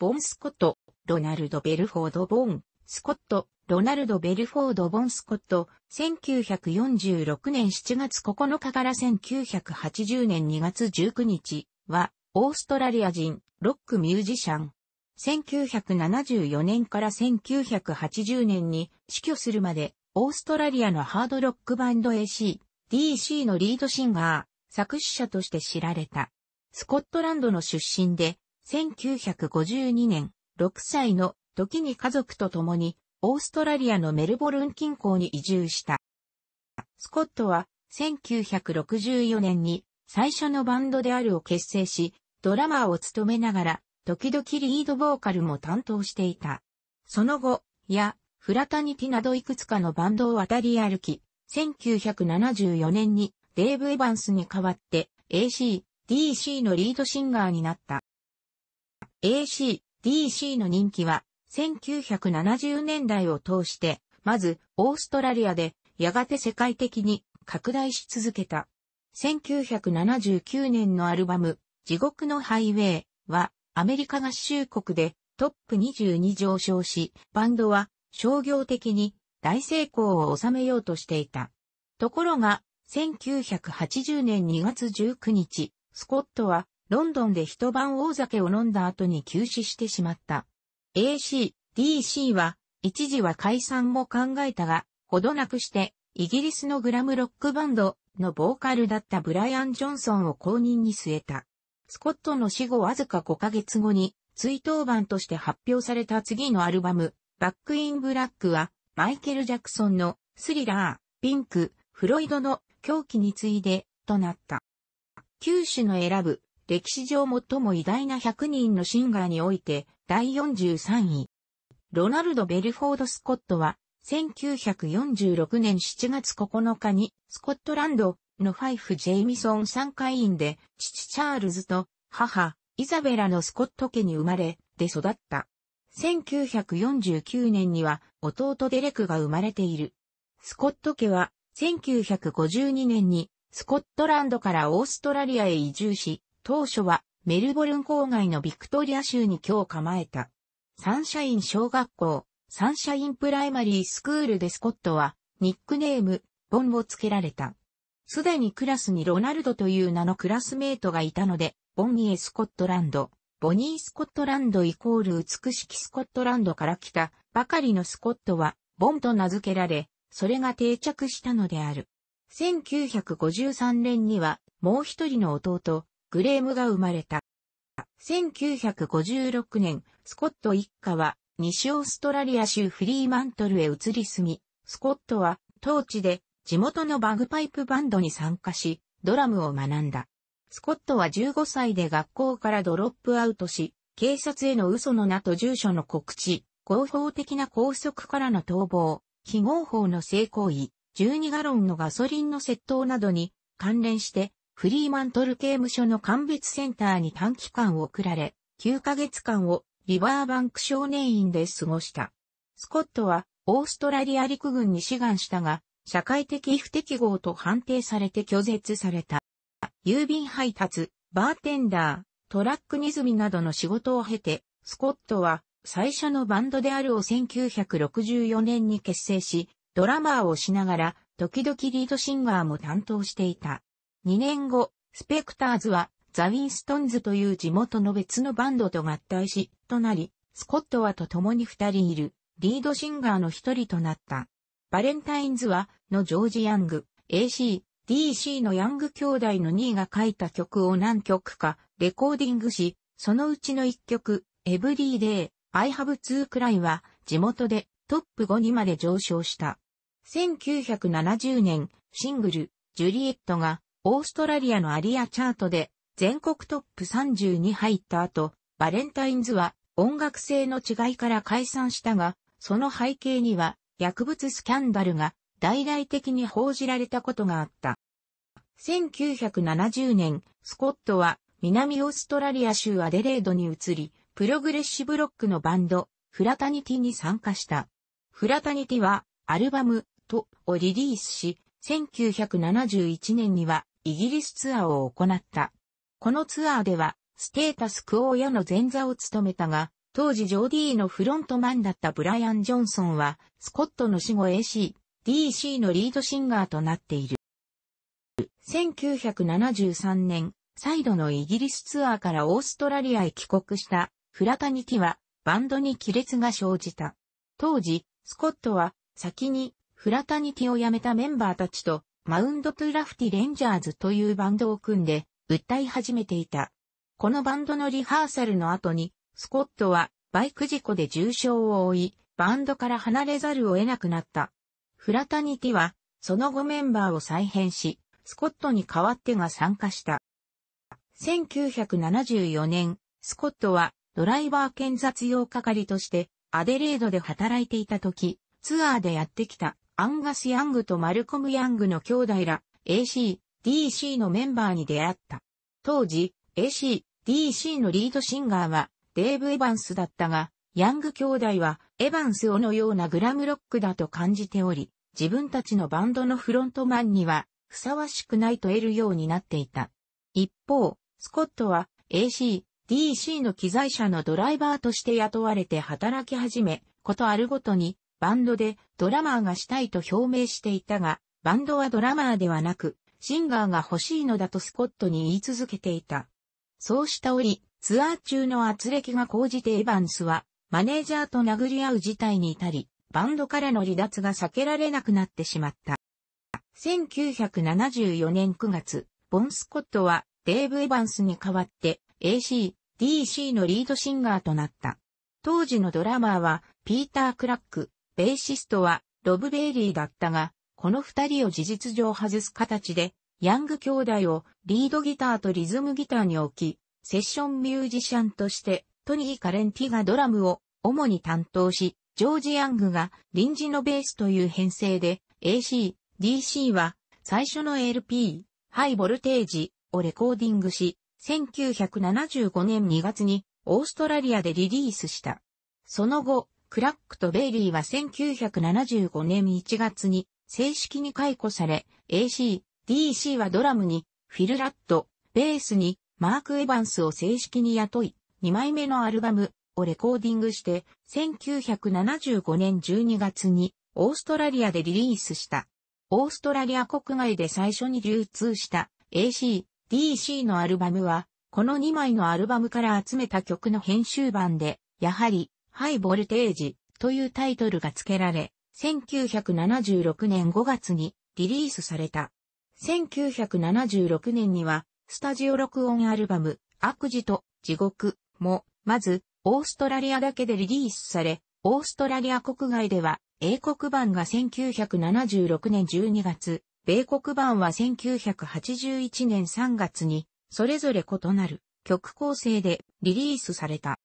ボン・スコット、ロナルド・ベルフォード・ボン、スコット、ロナルド・ベルフォード・ボン・スコット、1946年7月9日から1980年2月19日は、オーストラリア人、ロックミュージシャン。1974年から1980年に死去するまで、オーストラリアのハードロックバンド AC、DC のリードシンガー、作詞者として知られた。スコットランドの出身で、1952年、6歳の時に家族と共に、オーストラリアのメルボルン近郊に移住した。スコットは、1964年に最初のバンドであるを結成し、ドラマーを務めながら、時々リードボーカルも担当していた。その後、や、フラタニティなどいくつかのバンドを渡り歩き、1974年にデーブ・エヴァンスに代わって AC、DC のリードシンガーになった。AC、DC の人気は、1970年代を通して、まず、オーストラリアで、やがて世界的に拡大し続けた。1979年のアルバム、地獄のハイウェイは、アメリカ合衆国でトップ20に上昇し、バンドは商業的に大成功を収めようとしていた。ところが、1980年2月19日、スコットはロンドンで一晩大酒を飲んだ後に休止してしまった。AC、DC は、一時は解散も考えたが、ほどなくして、イギリスのグラムロックバンドのボーカルだったブライアン・ジョンソンを公認に据えた。スコットの死後わずか5ヶ月後に、追悼版として発表された次のアルバム、バックインブラックは、マイケル・ジャクソンのスリラー、ピンク、フロイドの狂気に次いで、となった。九種の選ぶ歴史上最も偉大な100人のシンガーにおいて第43位。ロナルド・ベルフォード・スコットは1946年7月9日にスコットランドのファイフ・ジェイミソン参会員で父チャールズと母イザベラのスコット家に生まれで育った。1949年には弟デレクが生まれている。スコット家は1952年にスコットランドからオーストラリアへ移住し、当初はメルボルン郊外のビクトリア州に今日構えた。サンシャイン小学校、サンシャインプライマリースクールでスコットは、ニックネーム、ボンを付けられた。すでにクラスにロナルドという名のクラスメートがいたので、ボンニエ・スコットランド、ボニー・スコットランドイコール美しきスコットランドから来たばかりのスコットは、ボンと名付けられ、それが定着したのである。1953年には、もう一人の弟、グレームが生まれた。1956年、スコット一家は西オーストラリア州フリーマントルへ移り住み、スコットは当地で地元のバグパイプバンドに参加し、ドラムを学んだ。スコットは15歳で学校からドロップアウトし、警察への嘘の名と住所の告知、合法的な拘束からの逃亡、非合法の性行為、12ガロンのガソリンの窃盗などに関連してフリーマントル刑務所の鑑別センターに短期間送られ、9ヶ月間をリバーバンク少年院で過ごした。スコットはオーストラリア陸軍に志願したが、社会的不適合と判定されて拒絶された。郵便配達、バーテンダー、トラックネズミなどの仕事を経て、スコットは最初のバンドであるを1964年に結成し、ドラマーをしながら、時々リードシンガーも担当していた。2年後、スペクターズはザ・ウィンストンズという地元の別のバンドと合体し、となり、スコットはと共に二人いる、リードシンガーの一人となった。バレンタインズは、のジョージ・ヤング、AC、DC のヤング兄弟の2位が書いた曲を何曲かレコーディングし、そのうちの1曲、エブリーデイ、I have two くらいは地元でトップ5にまで上昇した。1970年、シングル、ジュリエットがオーストラリアのアリアチャートで全国トップ30に入った後、バレンタインズは音楽性の違いから解散したが、その背景には薬物スキャンダルが大々的に報じられたことがあった。1970年、スコットは南オーストラリア州アデレードに移り、プログレッシブロックのバンド、フラタニティに参加した。フラタニティはアルバムとをリリースし、1971年にはイギリスツアーを行った。このツアーでは、ステータスクオーヤの前座を務めたが、当時ジョーディーのフロントマンだったブライアン・ジョンソンは、スコットの死後 AC、DC のリードシンガーとなっている。1973年、再度のイギリスツアーからオーストラリアへ帰国したフラタニティはバンドに亀裂が生じた。当時、スコットは先にフラタニティを辞めたメンバーたちとマウンドトゥラフティレンジャーズというバンドを組んで、訴え始めていた。このバンドのリハーサルの後に、スコットはバイク事故で重傷を負い、バンドから離れざるを得なくなった。フラタニティは、その後メンバーを再編し、スコットに代わってが参加した。1974年、スコットはドライバー兼雑用係としてアデレードで働いていた時、ツアーでやってきたアンガス・ヤングとマルコム・ヤングの兄弟ら AC、DC のメンバーに出会った。当時、AC、DC のリードシンガーはデーブ・エヴァンスだったが、ヤング兄弟はエヴァンスをのようなグラムロックだと感じており、自分たちのバンドのフロントマンにはふさわしくないと得るようになっていた。一方、スコットは AC、DC の機材車のドライバーとして雇われて働き始め、ことあるごとにバンドでドラマーがしたいと表明していたが、バンドはドラマーではなく、シンガーが欲しいのだとスコットに言い続けていた。そうした折、ツアー中の圧力が高じてエヴァンスは、マネージャーと殴り合う事態に至り、バンドからの離脱が避けられなくなってしまった。1974年9月、ボン・スコットはデーブ・エヴァンスに代わって AC、DC のリードシンガーとなった。当時のドラマーはピーター・クラック、ベーシストはロブ・ベイリーだったが、この二人を事実上外す形で、ヤング兄弟をリードギターとリズムギターに置き、セッションミュージシャンとして、トニー・カレンティがドラムを主に担当し、ジョージ・ヤングが臨時のベースという編成で、AC、DC は最初の LP、ハイボルテージをレコーディングし、1975年2月にオーストラリアでリリースした。その後、クラックとベイリーは1975年1月に正式に解雇され、AC、DC はドラムに、フィル・ラット、ベースに、マーク・エヴァンスを正式に雇い、2枚目のアルバムをレコーディングして、1975年12月に、オーストラリアでリリースした。オーストラリア国外で最初に流通した AC、DC のアルバムは、この2枚のアルバムから集めた曲の編集版で、やはりハイボルテージというタイトルが付けられ、1976年5月にリリースされた。1976年には、スタジオ録音アルバム、悪事と地獄も、まず、オーストラリアだけでリリースされ、オーストラリア国外では、英国版が1976年12月、米国版は1981年3月に、それぞれ異なる曲構成でリリースされた。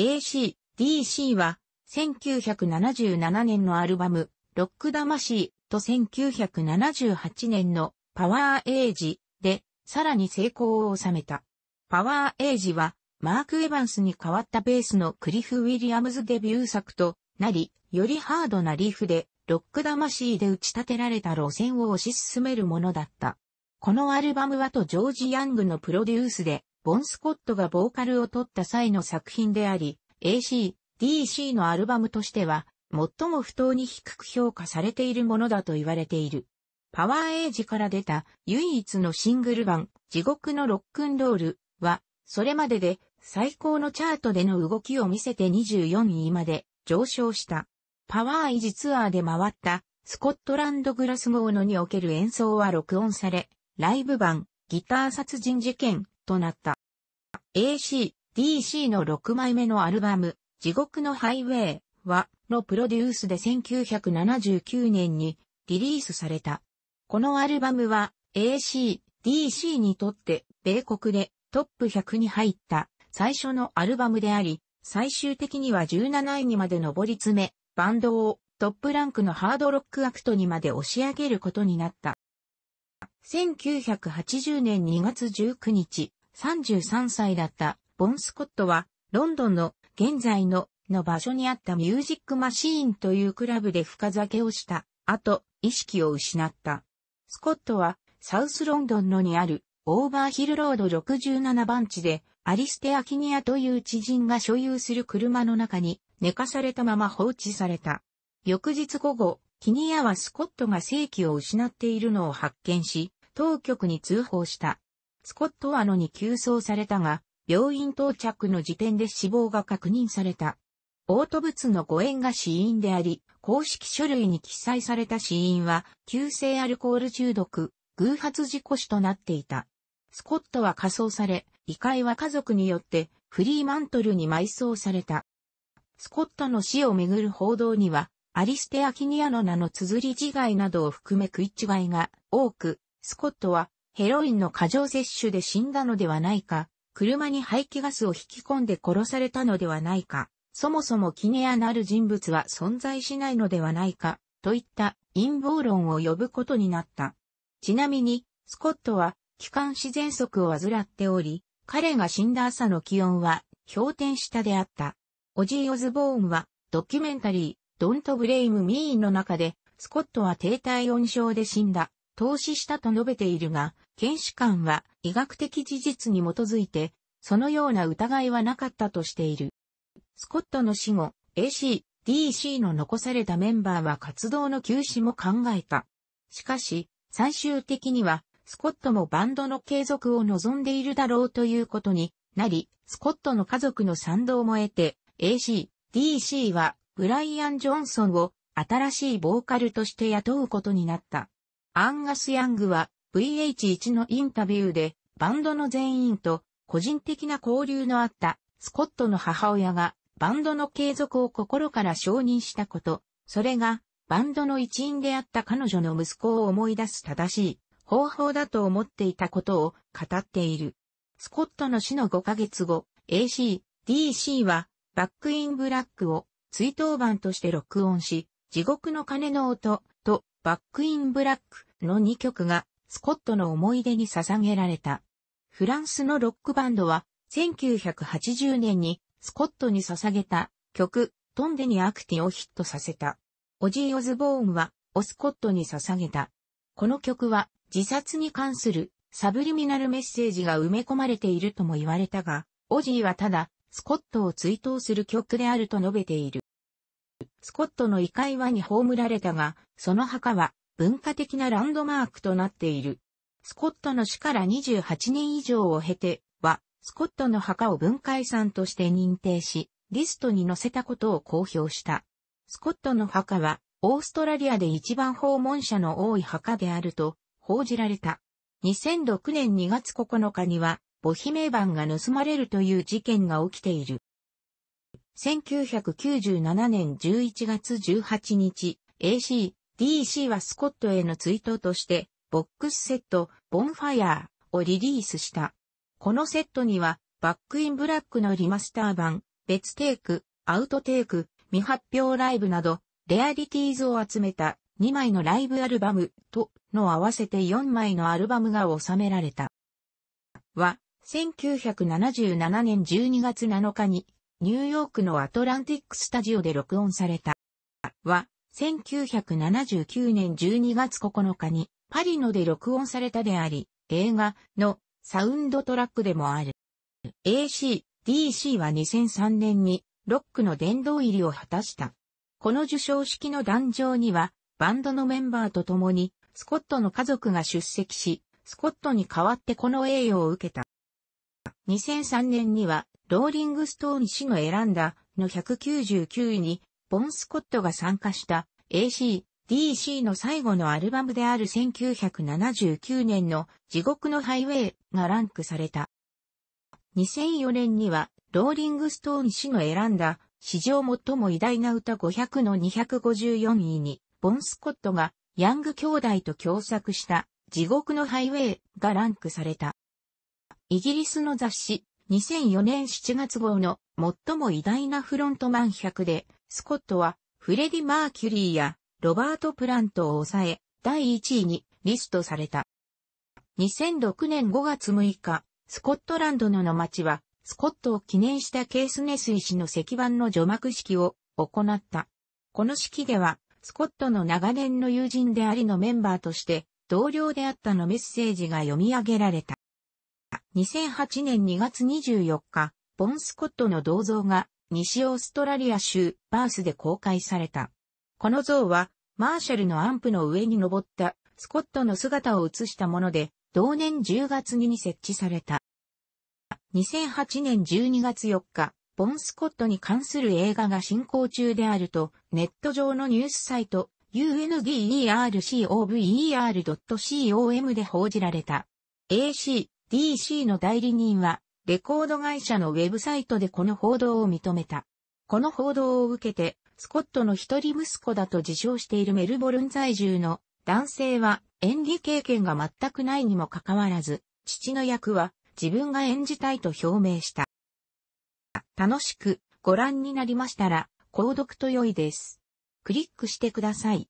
AC、DC は、1977年のアルバム、ロック魂と1978年のパワーエイジで、さらに成功を収めた。パワーエイジは、マーク・エヴァンスに代わったベースのクリフ・ウィリアムズデビュー作となり、よりハードなリーフで、ロック魂で打ち立てられた路線を推し進めるものだった。このアルバムはとジョージ・ヤングのプロデュースでボン・スコットがボーカルを取った際の作品であり、AC、DC のアルバムとしては、最も不当に低く評価されているものだと言われている。パワーエイジから出た唯一のシングル版、地獄のロックンロールは、それまでで最高のチャートでの動きを見せて24位まで上昇した。パワーエイジツアーで回ったスコットランドグラスゴーノにおける演奏は録音され、ライブ版ギター殺人事件となった。AC、DC の6枚目のアルバム、地獄のハイウェイは、のプロデュースで1979年にリリースされた。このアルバムは AC、DC にとって米国でトップ100に入った最初のアルバムであり、最終的には17位にまで上り詰め、バンドをトップランクのハードロックアクトにまで押し上げることになった。1980年2月19日、33歳だったボン・スコットは、ロンドンの現在のの場所にあったミュージックマシーンというクラブで深酒をした後、意識を失った。スコットは、サウスロンドンのにあるオーバーヒルロード67番地で、アリステア・キニアという知人が所有する車の中に寝かされたまま放置された。翌日午後、キニアはスコットが正気を失っているのを発見し、当局に通報した。スコットアノに急送されたが、病院到着の時点で死亡が確認された。嘔吐物の誤嚥が死因であり、公式書類に記載された死因は、急性アルコール中毒、偶発事故死となっていた。スコットは火葬され、遺体は家族によってフリーマントルに埋葬された。スコットの死をめぐる報道には、アリステア・キニアの名の綴り違いなどを含め食い違いが多く、スコットはヘロインの過剰摂取で死んだのではないか、車に排気ガスを引き込んで殺されたのではないか、そもそもキネアなる人物は存在しないのではないか、といった陰謀論を呼ぶことになった。ちなみに、スコットは、気管支喘息を患っており、彼が死んだ朝の気温は、氷点下であった。オジー・オズボーンは、ドキュメンタリー、ドント・ブレイム・ミーンの中で、スコットは低体温症で死んだ、投資したと述べているが、検視官は医学的事実に基づいて、そのような疑いはなかったとしている。スコットの死後、AC、DC の残されたメンバーは活動の休止も考えた。しかし、最終的には、スコットもバンドの継続を望んでいるだろうということになり、スコットの家族の賛同も得て、AC、DC は、ブライアン・ジョンソンを新しいボーカルとして雇うことになった。アンガス・ヤングは VH1 のインタビューで、バンドの全員と個人的な交流のあったスコットの母親がバンドの継続を心から承認したこと、それがバンドの一員であった彼女の息子を思い出す正しい方法だと思っていたことを語っている。スコットの死の5ヶ月後、AC、DC はバックインブラックを追悼版として録音し、地獄の鐘の音とバックインブラックの2曲がスコットの思い出に捧げられた。フランスのロックバンドは、1980年にスコットに捧げた曲、トンデにアクティをヒットさせた。オジー・オズボーンは、オスコットに捧げた。この曲は、自殺に関するサブリミナルメッセージが埋め込まれているとも言われたが、オジーはただ、スコットを追悼する曲であると述べている。スコットの遺骸はに葬られたが、その墓は文化的なランドマークとなっている。スコットの死から28年以上を経ては、スコットの墓を文化遺産として認定し、リストに載せたことを公表した。スコットの墓は、オーストラリアで一番訪問者の多い墓であると報じられた。2006年2月9日には、母姫名が盗まれるという事件が起きている。1997年11月18日、AC DC はスコットへの追悼として、ボックスセット、ボンファイアーをリリースした。このセットには、バックインブラックのリマスター版、別テイク、アウトテイク、未発表ライブなど、レアリティーズを集めた2枚のライブアルバムとの合わせて4枚のアルバムが収められた。は、1977年12月7日にニューヨークのアトランティックスタジオで録音された。は、1979年12月9日にパリので録音されたであり、映画のサウンドトラックでもある。AC、DC は2003年にロックの殿堂入りを果たした。この受賞式の壇上にはバンドのメンバーと共にスコットの家族が出席し、スコットに代わってこの栄誉を受けた。2003年にはローリングストーン氏の選んだの199位にボン・スコットが参加した AC、DC の最後のアルバムである1979年の地獄のハイウェイがランクされた。2004年にはローリングストーン氏の選んだ史上最も偉大な歌500の254位にボン・スコットがヤング兄弟と共作した地獄のハイウェイがランクされた。イギリスの雑誌2004年7月号の最も偉大なフロントマン100でスコットは、フレディ・マーキュリーや、ロバート・プラントを抑え、第1位にリストされた。2006年5月6日、スコットランドのの町は、スコットを記念したケースネス石の石板の除幕式を行った。この式では、スコットの長年の友人でありのメンバーとして、同僚であったのメッセージが読み上げられた。2008年2月24日、ボン・スコットの銅像が西オーストラリア州バースで公開された。この像は、マーシャルのアンプの上に登ったスコットの姿を映したもので、同年10月に設置された。2008年12月4日、ボン・スコットに関する映画が進行中であると、ネット上のニュースサイト、u n d e r c o v e r c o m で報じられた。AC、DC の代理人は、レコード会社のウェブサイトでこの報道を認めた。この報道を受けて、スコットの一人息子だと自称しているメルボルン在住の男性は演技経験が全くないにもかかわらず、父の役は自分が演じたいと表明した。楽しくご覧になりましたら、購読と良いです。クリックしてください。